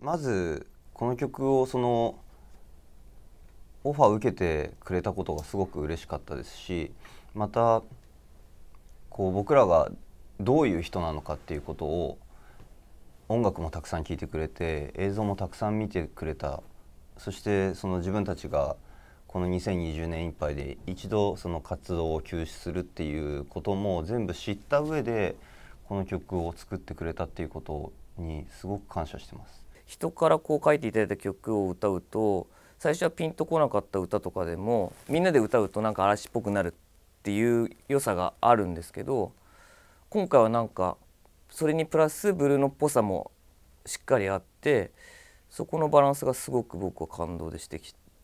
まずこの曲をそのオファーを受けてくれたことがすごく嬉しかったですしまたこう僕らがどういう人なのかっていうことを音楽もたくさん聴いてくれて映像もたくさん見てくれたそしてその自分たちがこの2020年いっぱいで一度その活動を休止するっていうことも全部知った上でこの曲を作ってくれたっていうことにすごく感謝してます。人からこう書いていただいた曲を歌うと最初はピンとこなかった歌とかでもみんなで歌うとなんか嵐っぽくなるっていう良さがあるんですけど今回はなんかそれにプラスブルーノっぽさもしっかりあってそこのバランスがすごく僕は感動でして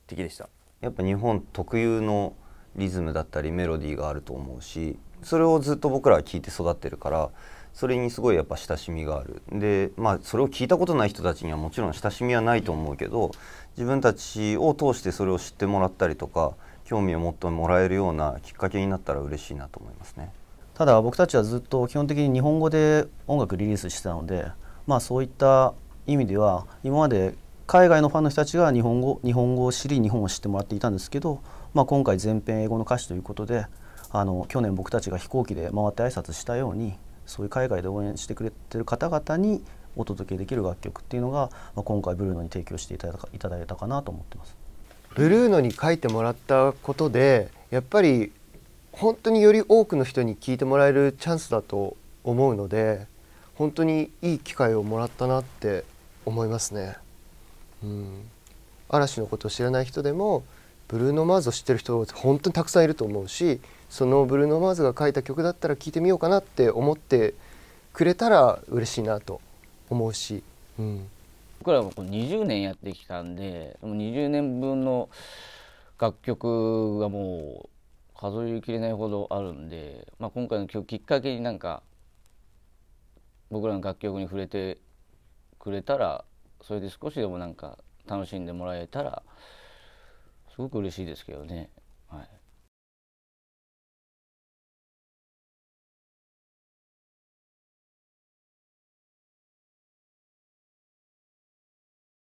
的でした。やっぱ日本特有のリズムだったりメロディーがあると思うしそれをずっと僕らは聴いて育ってるからそれにすごいやっぱ親しみがあるでまあそれを聞いたことない人たちにはもちろん親しみはないと思うけど自分たちを通してそれを知ってもらったりとか興味を持ってもらえるようなきっかけになったら嬉しいなと思いますね。ただ僕たちはずっと基本的に日本語で音楽リリースしてたので、まあ、そういった意味では今まで海外のファンの人たちが日本語日本語を知り日本を知ってもらっていたんですけど、まあ、今回全編英語の歌詞ということであの去年僕たちが飛行機で回って挨拶したようにそういう海外で応援してくれてる方々にお届けできる楽曲っていうのが、まあ、今回ブルーノに提供していただいただいたかなと思ってます。ブルーノに書いてもらったことでやっぱり本当により多くの人に聞いてもらえるチャンスだと思うので本当にいい機会をもらったなって思いますね。うん、嵐のことを知らない人でもブルーノ・マーズを知ってる人本当にたくさんいると思うしそのブルーノ・マーズが書いた曲だったら聴いてみようかなって思ってくれたら嬉しいなと思うし、うん、僕らもう20年やってきたんで20年分の楽曲がもう数えきれないほどあるんで、まあ、今回の曲きっかけになんか僕らの楽曲に触れてくれたらそれで少しでもなんか楽しんでもらえたら。すごく嬉しいですけどね。